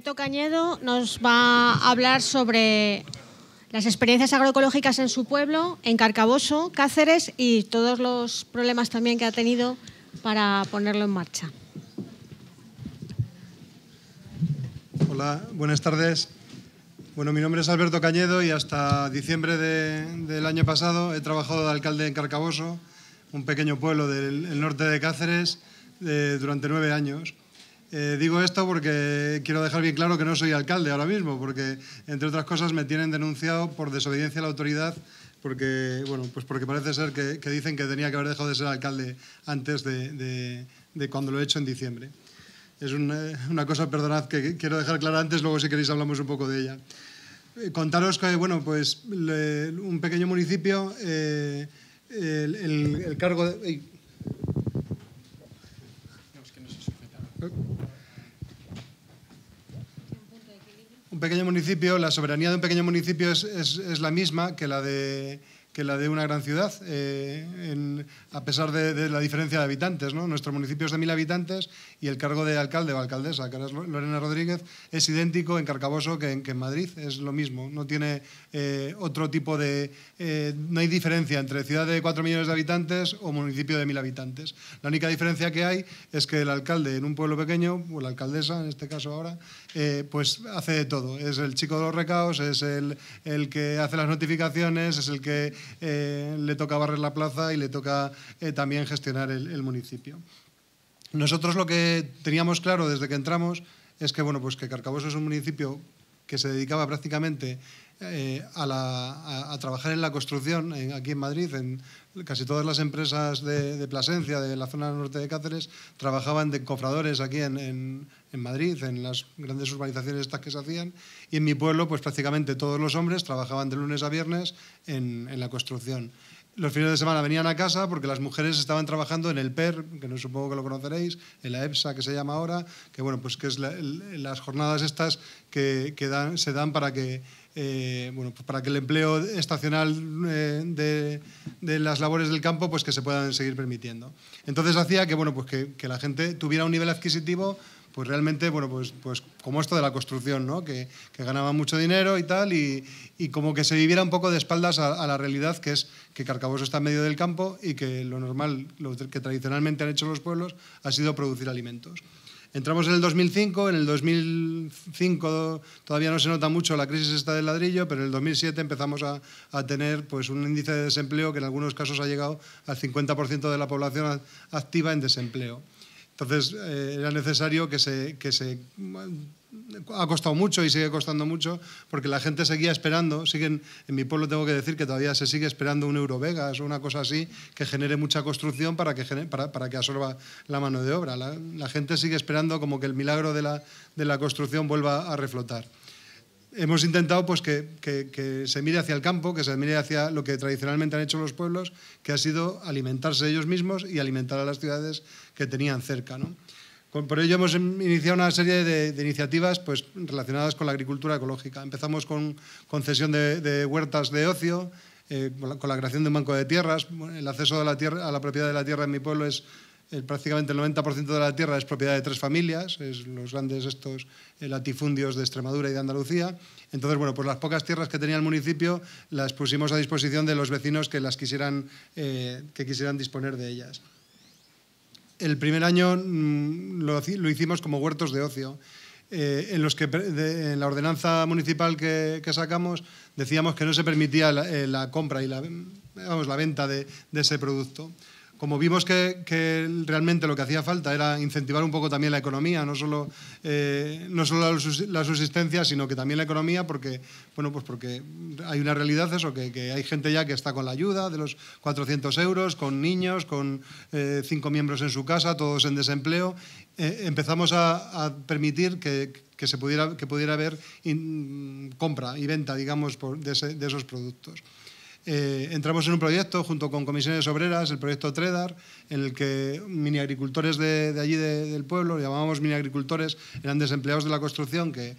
Alberto Cañedo nos va a hablar sobre las experiencias agroecológicas en su pueblo, en Carcaboso, Cáceres y todos los problemas también que ha tenido para ponerlo en marcha. Hola, buenas tardes. Bueno, mi nombre es Alberto Cañedo y hasta diciembre del año pasado he trabajado de alcalde en Carcaboso, un pequeño pueblo del norte de Cáceres, eh, durante nueve años. Eh, digo esto porque quiero dejar bien claro que no soy alcalde ahora mismo, porque entre otras cosas me tienen denunciado por desobediencia a la autoridad, porque, bueno, pues porque parece ser que, dicen que tenía que haber dejado de ser alcalde antes de, cuando lo he hecho en diciembre. Es eh, una, cosa, perdonad, que quiero dejar clara antes, luego si queréis hablamos un poco de ella. Eh, contaros que, bueno, pues un pequeño municipio, el, el, cargo... De, pequeño municipio, la soberanía de un pequeño municipio es, es la misma que la de que la de una gran ciudad, eh, a pesar de, la diferencia de habitantes. ¿no? Nuestro municipio es de mil habitantes y el cargo de alcalde o alcaldesa, que es Lorena Rodríguez, es idéntico en Carcaboso que en, Madrid, es lo mismo. No tiene eh, otro tipo de... Eh, no hay diferencia entre ciudad de cuatro millones de habitantes o municipio de mil habitantes. La única diferencia que hay es que el alcalde en un pueblo pequeño, o la alcaldesa en este caso ahora, pues hace de todo. Es el chico de los recaos, es el, el que hace las notificaciones, es el que eh, le toca barrer la plaza y le toca eh, también gestionar el, municipio. Nosotros lo que teníamos claro desde que entramos es que, bueno, pues que Carcaboso es un municipio que se dedicaba prácticamente eh, a, trabajar en la construcción aquí en Madrid. En casi todas las empresas de, Plasencia, de la zona norte de Cáceres, trabajaban de cofradores aquí en, en, en Madrid, en las grandes urbanizaciones estas que se hacían, y en mi pueblo pues prácticamente todos los hombres trabajaban de lunes a viernes en, en la construcción. Los fines de semana venían a casa porque las mujeres estaban trabajando en el PER, que no supongo que lo conoceréis, en la EPSA que se llama ahora, que bueno, pues que es las jornadas estas que, que dan, se dan para que eh, bueno, pues para que el empleo estacional eh, de, de, las labores del campo pues que se puedan seguir permitiendo. Entonces hacía que, bueno, pues que, que la gente tuviera un nivel adquisitivo pues realmente, bueno, pues, pues como esto de la construcción, ¿no? que, que mucho dinero y tal, y, como que se viviera un poco de espaldas a, la realidad, que es que Carcaboso está en medio del campo y que lo normal, lo que tradicionalmente han hecho los pueblos, ha sido producir alimentos. Entramos en el 2005, en el 2005 todavía no se nota mucho la crisis esta del ladrillo, pero en el 2007 empezamos a, tener pues, un índice de desempleo que en algunos casos ha llegado al 50% de la población activa en desempleo. Entonces eh, era necesario que se, se... Ha costado mucho y sigue costando mucho porque la gente seguía esperando, siguen, en mi pueblo tengo que decir que todavía se sigue esperando un Eurovegas o una cosa así que genere mucha construcción para que, para, que absorba la mano de obra. La, gente sigue esperando como que el milagro de la, de la construcción vuelva a reflotar hemos intentado pues, que, se mire hacia el campo, que se mire hacia lo que tradicionalmente han hecho los pueblos, que ha sido alimentarse ellos mismos y alimentar a las ciudades que tenían cerca. por ello hemos iniciado una serie de, iniciativas pues, relacionadas con la agricultura ecológica. Empezamos con concesión de, huertas de ocio, eh, con la creación de un banco de tierras. El acceso a la, tierra, a la propiedad de la tierra en mi pueblo es prácticamente el 90% de la tierra es propiedad de tres familias, los grandes estos eh, latifundios de Extremadura y de Andalucía. Entonces, bueno, pues las pocas tierras que tenía el municipio las pusimos a disposición de los vecinos que las quisieran, eh, que quisieran disponer de ellas. El primer año mm, lo, hicimos como huertos de ocio. Eh, en los que en la ordenanza municipal que, sacamos decíamos que no se permitía la, compra y la, la venta de, ese producto como vimos que, realmente lo que hacía falta era incentivar un poco también la economía, no solo, eh, no la subsistencia, sino que también la economía, porque, bueno, pues porque hay una realidad eso, que, hay gente ya que está con la ayuda de los 400 euros, con niños, con eh, cinco miembros en su casa, todos en desempleo. Eh, empezamos a, permitir que, se pudiera, que pudiera haber compra y venta, digamos, de esos productos. Eh, entramos en un proyecto junto con comisiones obreras, el proyecto Tredar, en el que mini agricultores de, allí del pueblo, llamábamos mini agricultores, eran desempleados de la construcción que,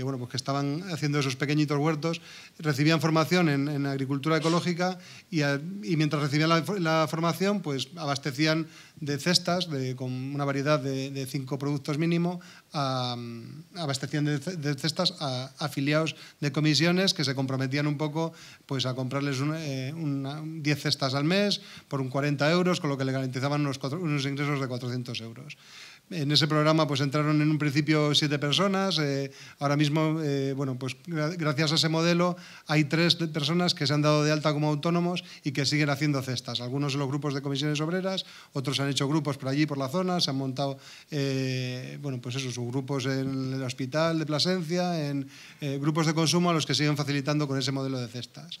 bueno, pues que estaban haciendo esos pequeñitos huertos, recibían formación en, agricultura ecológica y, mientras recibían la, formación pues abastecían de cestas con una variedad de, cinco productos mínimo, a, abastecían de, cestas a afiliados de comisiones que se comprometían un poco pues a comprarles 10 eh, cestas al mes por un 40 euros, con lo que le garantizaban unos, ingresos de 400 euros. En ese programa pues entraron en un principio siete personas, eh, ahora mismo, eh, bueno, pues gracias a ese modelo hay tres personas que se han dado de alta como autónomos y que siguen haciendo cestas. Algunos de los grupos de comisiones obreras, otros han hecho grupos por allí, por la zona, se han montado, bueno, pues eso, grupos en el hospital de Plasencia, en grupos de consumo a los que siguen facilitando con ese modelo de cestas.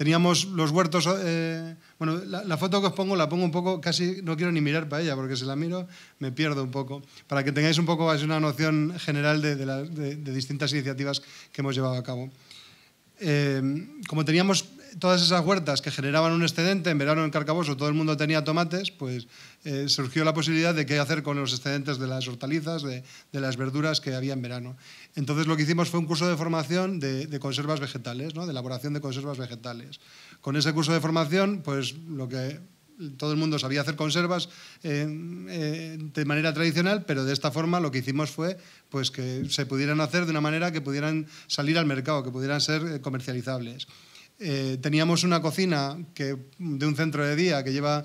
Teníamos los huertos, eh, bueno, la, foto que os pongo la pongo un poco, casi no quiero ni mirar para ella, porque si la miro me pierdo un poco, para que tengáis un poco así una noción general de, de distintas iniciativas que hemos llevado a cabo. Em, como teníamos todas esas huertas que generaban un excedente, en verano en Carcaboso todo el mundo tenía tomates, pues eh, surgió la posibilidad de qué hacer con los excedentes de las hortalizas, de, las verduras que había en verano. Entonces lo que hicimos fue un curso de formación de, de conservas vegetales, ¿no? de elaboración de conservas vegetales. Con ese curso de formación, pues lo que todo el mundo sabía hacer conservas eh, eh, de manera tradicional, pero de esta forma lo que hicimos fue pues, que se pudieran hacer de una manera que pudieran salir al mercado, que pudieran ser eh, comercializables. teníamos una cocina de un centro de día que llevaba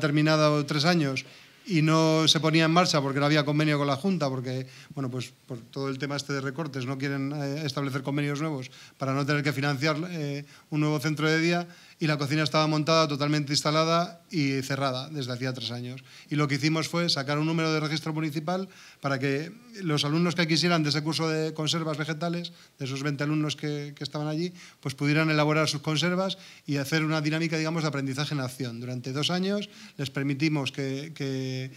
terminado tres años y no se ponía en marcha porque no había convenio con la Junta, porque, bueno, pues por todo el tema este de recortes no quieren establecer convenios nuevos para no tener que financiar un nuevo centro de día y la cocina estaba montada, totalmente instalada y cerrada desde hacía tres años. Y lo que hicimos fue sacar un número de registro municipal para que los alumnos que quisieran de ese curso de conservas vegetales, de esos 20 alumnos que, estaban allí, pues pudieran elaborar sus conservas y hacer una dinámica, digamos, de aprendizaje en acción. Durante dos años les permitimos que, que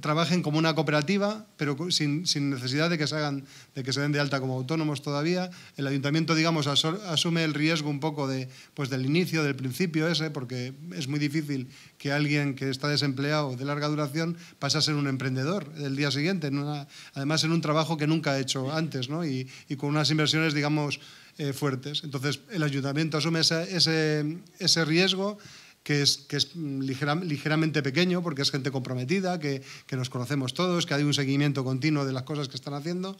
trabajen como una cooperativa, pero sin, necesidad de que, se hagan, de que se den de alta como autónomos todavía. El ayuntamiento, digamos, asume el riesgo un poco de, pues, del inicio, del principio ese, porque es muy difícil que alguien que está desempleado de larga duración pase a ser un emprendedor el día siguiente, además en un trabajo que nunca ha hecho antes y, con unas inversiones, digamos, eh, fuertes. Entonces, el ayuntamiento asume ese, ese riesgo que es, ligeramente pequeño porque es gente comprometida, que nos conocemos todos, que hay un seguimiento continuo de las cosas que están haciendo.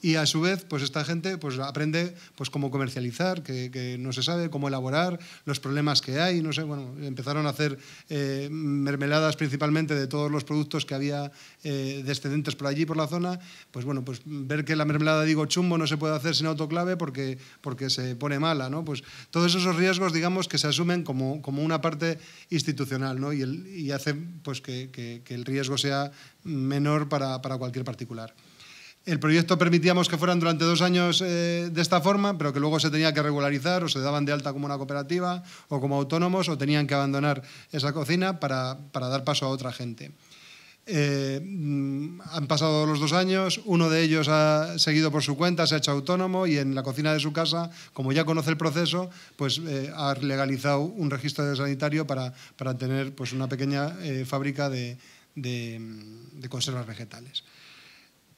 Y a su vez, pues esta gente pues, aprende pues, cómo comercializar, que, no se sabe, cómo elaborar, los problemas que hay, no sé, bueno, empezaron a hacer eh, mermeladas principalmente de todos los productos que había eh, descendentes por allí, por la zona, pues bueno, pues ver que la mermelada, digo, chumbo no se puede hacer sin autoclave porque, porque se pone mala, ¿no? Pues todos esos riesgos, digamos, que se asumen como, una parte institucional, Y, hacen pues, que, el riesgo sea menor para cualquier particular. El proyecto permitíamos que fueran durante dos años eh, de esta forma, pero que luego se tenía que regularizar o se daban de alta como una cooperativa o como autónomos o tenían que abandonar esa cocina para, dar paso a otra gente. Eh, mm, han pasado los dos años, uno de ellos ha seguido por su cuenta, se ha hecho autónomo y en la cocina de su casa, como ya conoce el proceso, pues eh, ha legalizado un registro sanitario para, tener pues, una pequeña fábrica mm, de conservas vegetales.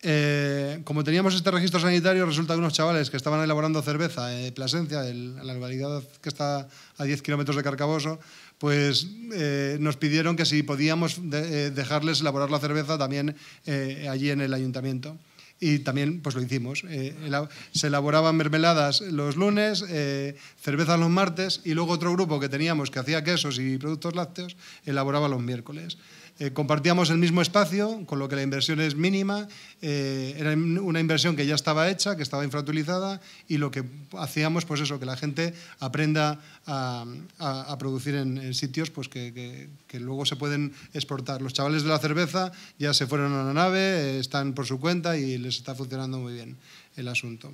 Eh, como teníamos este registro sanitario, resulta que unos chavales que estaban elaborando cerveza en Plasencia, en la localidad que está a 10 kilómetros de Carcaboso, pues eh, nos pidieron que si podíamos eh, dejarles elaborar la cerveza también allí en el ayuntamiento. Y también pues lo hicimos. se elaboraban mermeladas los lunes, cervezas los martes y luego otro grupo que teníamos que hacía quesos y productos lácteos elaboraba los miércoles. Eh, compartíamos el mismo espacio, con lo que la inversión es mínima, eh, era una inversión que ya estaba hecha, que estaba infrautilizada y lo que hacíamos, pues eso, que la gente aprenda a, producir en, sitios pues que, luego se pueden exportar. Los chavales de la cerveza ya se fueron a la nave, eh, están por su cuenta y les está funcionando muy bien el asunto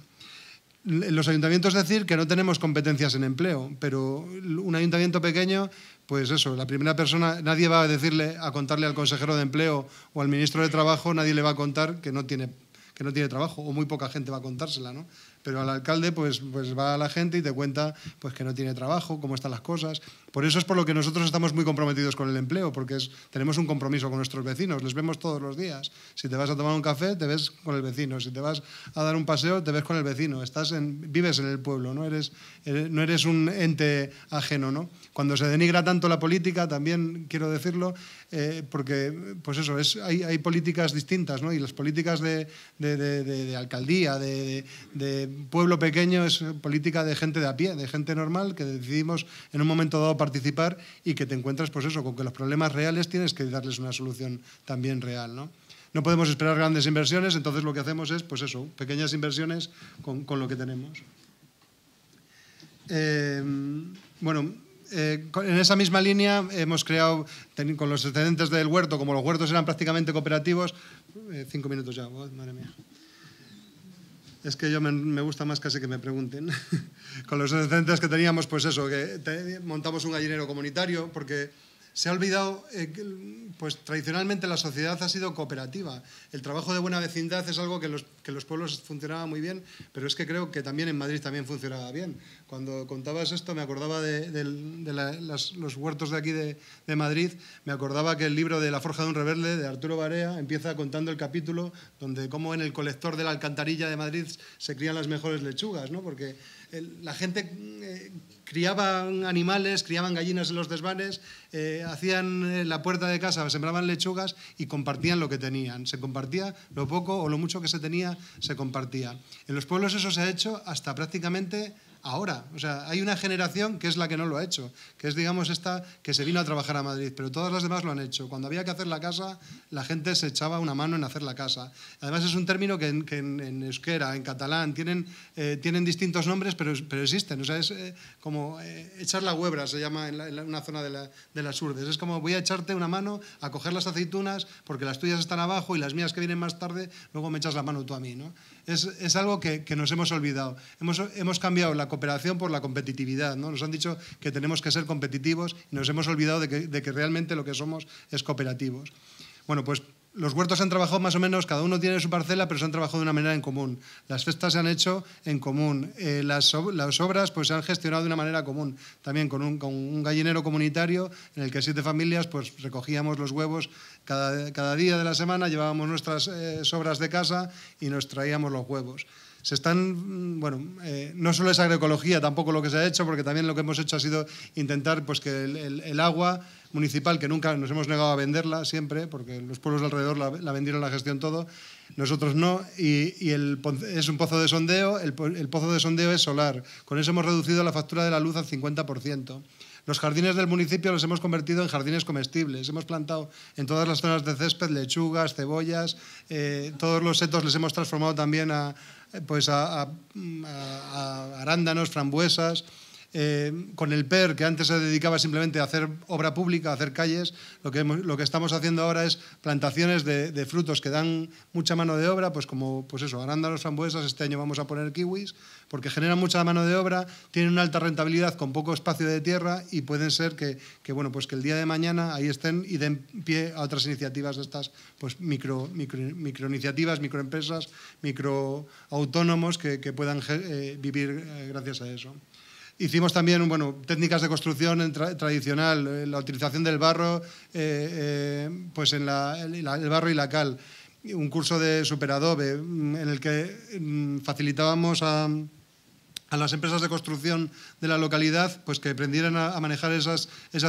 los ayuntamientos decir que no tenemos competencias en empleo, pero un ayuntamiento pequeño, pues eso, la primera persona, nadie va a decirle, a contarle al consejero de empleo o al ministro de trabajo, nadie le va a contar que no tiene, que no tiene trabajo, o muy poca gente va a contársela, ¿no? Pero al alcalde, pues, pues va a la gente y te cuenta pues, que no tiene trabajo, cómo están las cosas. Por eso es por lo que nosotros estamos muy comprometidos con el empleo, porque tenemos un compromiso con nuestros vecinos, les vemos todos los días. Si te vas a tomar un café, te ves con el vecino. Si te vas a dar un paseo, te ves con el vecino. Estás vives en el pueblo, no eres, eh, no eres un ente ajeno. ¿no? Cuando se denigra tanto la política, también quiero decirlo, eh, porque pues eso, es, hay, políticas distintas ¿no? y las políticas de, alcaldía, de, pueblo pequeño, es política de gente de a pie, de gente normal que decidimos en un momento dado participar y que te encuentras, pues eso, con que los problemas reales tienes que darles una solución también real, ¿no? podemos esperar grandes inversiones, entonces lo que hacemos es, pues eso, pequeñas inversiones con, lo que tenemos. Em, bueno, eh, en esa misma línea hemos creado, con los excedentes del huerto, como los huertos eran prácticamente cooperativos, eh, cinco minutos ya, oh, madre mía. Es que yo me, gusta más casi que me pregunten. Con los antecedentes que teníamos, pues eso, que montamos un gallinero comunitario porque se ha olvidado, eh, pues tradicionalmente la sociedad ha sido cooperativa. El trabajo de buena vecindad es algo que los, que los pueblos funcionaba muy bien, pero es que creo que también en Madrid también funcionaba bien. Cuando contabas esto me acordaba de, los huertos de aquí de, Madrid, me acordaba que el libro de La forja de un rebelde de Arturo Barea empieza contando el capítulo donde cómo en el colector de la alcantarilla de Madrid se crían las mejores lechugas, ¿no? porque la gente criaba eh, criaban animales, criaban gallinas en los desvanes, eh, hacían eh, la puerta de casa, sembraban lechugas y compartían lo que tenían. Se compartía lo poco o lo mucho que se tenía, se compartía. En los pueblos eso se ha hecho hasta prácticamente ahora. O sea, hay una generación que es la que no lo ha hecho, que es, digamos, esta que se vino a trabajar a Madrid, pero todas las demás lo han hecho. Cuando había que hacer la casa, la gente se echaba una mano en hacer la casa. Además, es un término que en, euskera, en catalán, tienen, eh, tienen distintos nombres, pero, existen. O sea, es eh, como eh, echar la huebra, se llama en, una zona de, las urdes. Es como voy a echarte una mano a coger las aceitunas porque las tuyas están abajo y las mías que vienen más tarde, luego me echas la mano tú a mí, ¿no? es, algo que, nos hemos olvidado. Hemos, cambiado la cooperación por la competitividad. ¿no? Nos han dicho que tenemos que ser competitivos y nos hemos olvidado de que, de que realmente lo que somos es cooperativos. Bueno, pues los huertos han trabajado más o menos, cada uno tiene su parcela, pero se han trabajado de una manera en común. Las festas se han hecho en común. Eh, las, obras pues, se han gestionado de una manera común. También con un, gallinero comunitario en el que siete familias pues, recogíamos los huevos cada, día de la semana, llevábamos nuestras eh, sobras de casa y nos traíamos los huevos se están, mm, bueno, eh, no solo es agroecología tampoco lo que se ha hecho, porque también lo que hemos hecho ha sido intentar pues, que el, agua municipal, que nunca nos hemos negado a venderla siempre, porque los pueblos alrededor la, vendieron la gestión todo, nosotros no, y, es un pozo de sondeo, el, el pozo de sondeo es solar, con eso hemos reducido la factura de la luz al 50%. Los jardines del municipio los hemos convertido en jardines comestibles. Hemos plantado en todas las zonas de césped lechugas, cebollas, eh, todos los setos les hemos transformado también a, pues a arándanos, frambuesas. Eh, con el PER, que antes se dedicaba simplemente a hacer obra pública, a hacer calles, lo que, estamos haciendo ahora es plantaciones de, frutos que dan mucha mano de obra, pues como pues eso, arándanos, frambuesas, este año vamos a poner kiwis, porque generan mucha mano de obra, tienen una alta rentabilidad con poco espacio de tierra y pueden ser que, bueno, pues que el día de mañana ahí estén y den pie a otras iniciativas de estas pues micro, micro, iniciativas, microempresas, microautónomos que, que puedan eh, vivir eh, gracias a eso. Hicimos también bueno, técnicas de construcción tradicional, eh, la utilización del barro, eh, eh, pues en la, el, barro y la cal. Un curso de superadobe mm, en el que mm, facilitábamos a a las empresas de construcción de la localidad pues que aprendieran a, manejar esas,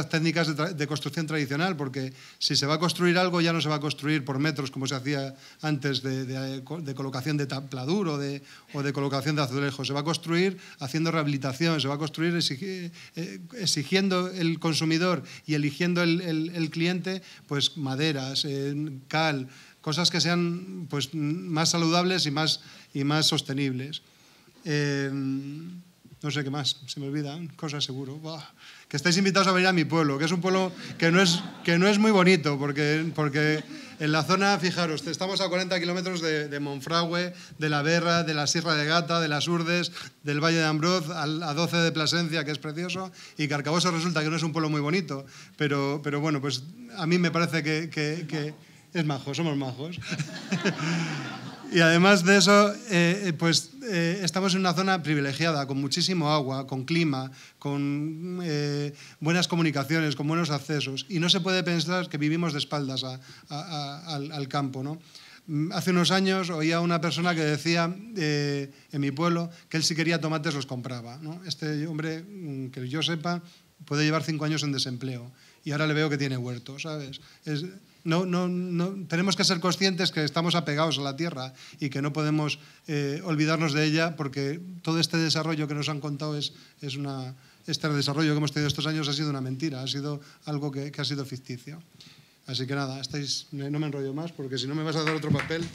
técnicas de, construcción tradicional, porque si se va a construir algo ya no se va a construir por metros como se hacía antes de, colocación de tapladur o de, o de colocación de azulejo, se va a construir haciendo rehabilitación, se va a construir eh, exigiendo el consumidor y eligiendo el, cliente pues maderas, eh, cal, cosas que sean pues, más saludables y más, y más sostenibles. Em, no sé qué más, se me olvidan, cosas seguro. que estáis invitados a venir a mi pueblo, que es un pueblo que no es, que no es muy bonito, porque, porque en la zona, fijaros, estamos a 40 kilómetros de, de, Monfragüe, de la Berra, de la Sierra de Gata, de las Urdes, del Valle de Ambroz, a, 12 de Plasencia, que es precioso, y Carcaboso resulta que no es un pueblo muy bonito, pero, pero bueno, pues a mí me parece que, que es majo, somos majos. Y además de eso, eh, eh, pues eh, estamos en una zona privilegiada, con muchísimo agua, con clima, con buenas comunicaciones, con buenos accesos. Y no se puede pensar que vivimos de espaldas al, campo. ¿no? Mm, hace unos años oía a una persona que decía en mi pueblo que él si quería tomates los compraba. ¿no? Este hombre, mm, que yo sepa, puede llevar cinco años en desempleo y ahora le veo que tiene huerto, ¿sabes? Es, no, no, no, tenemos que ser conscientes que estamos apegados a la Tierra y que no podemos eh, olvidarnos de ella porque todo este desarrollo que nos han contado es, es una, este desarrollo que hemos tenido estos años ha sido una mentira, ha sido algo que, ha sido ficticio. Así que nada, estáis, no me enrollo más porque si no me vas a dar otro papel.